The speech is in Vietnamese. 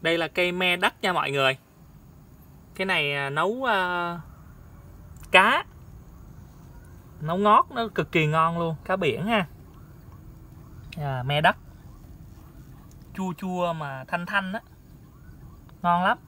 đây là cây me đất nha mọi người cái này à, nấu uh, cá nấu ngót nó cực kỳ ngon luôn cá biển ha à, me đất chua chua mà thanh thanh á ngon lắm